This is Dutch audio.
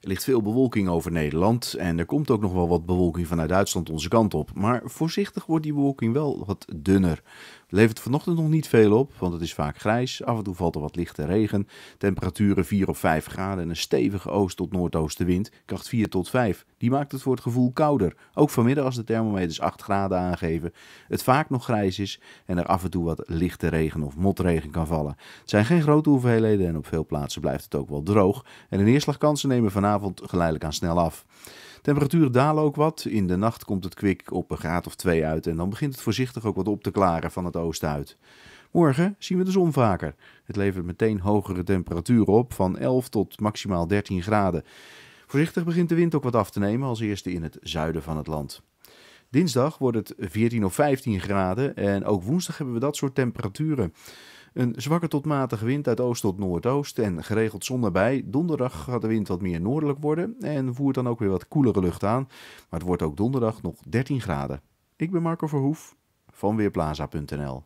Er ligt veel bewolking over Nederland en er komt ook nog wel wat bewolking vanuit Duitsland onze kant op. Maar voorzichtig wordt die bewolking wel wat dunner. Het levert vanochtend nog niet veel op, want het is vaak grijs. Af en toe valt er wat lichte regen. Temperaturen 4 of 5 graden en een stevige oost- tot noordoostenwind, kracht 4 tot 5. Die maakt het voor het gevoel kouder. Ook vanmiddag als de thermometers 8 graden aangeven, het vaak nog grijs is en er af en toe wat lichte regen of motregen kan vallen. Het zijn geen grote hoeveelheden en op veel plaatsen blijft het ook wel droog. En de neerslagkansen nemen vanavond vanavond geleidelijk aan snel af. Temperaturen dalen ook wat. In de nacht komt het kwik op een graad of twee uit en dan begint het voorzichtig ook wat op te klaren van het oosten uit. Morgen zien we de zon vaker. Het levert meteen hogere temperaturen op van 11 tot maximaal 13 graden. Voorzichtig begint de wind ook wat af te nemen, als eerste in het zuiden van het land. Dinsdag wordt het 14 of 15 graden en ook woensdag hebben we dat soort temperaturen. Een zwakke tot matige wind uit oost tot noordoost en geregeld zon erbij. Donderdag gaat de wind wat meer noordelijk worden en voert dan ook weer wat koelere lucht aan. Maar het wordt ook donderdag nog 13 graden. Ik ben Marco Verhoef van Weerplaza.nl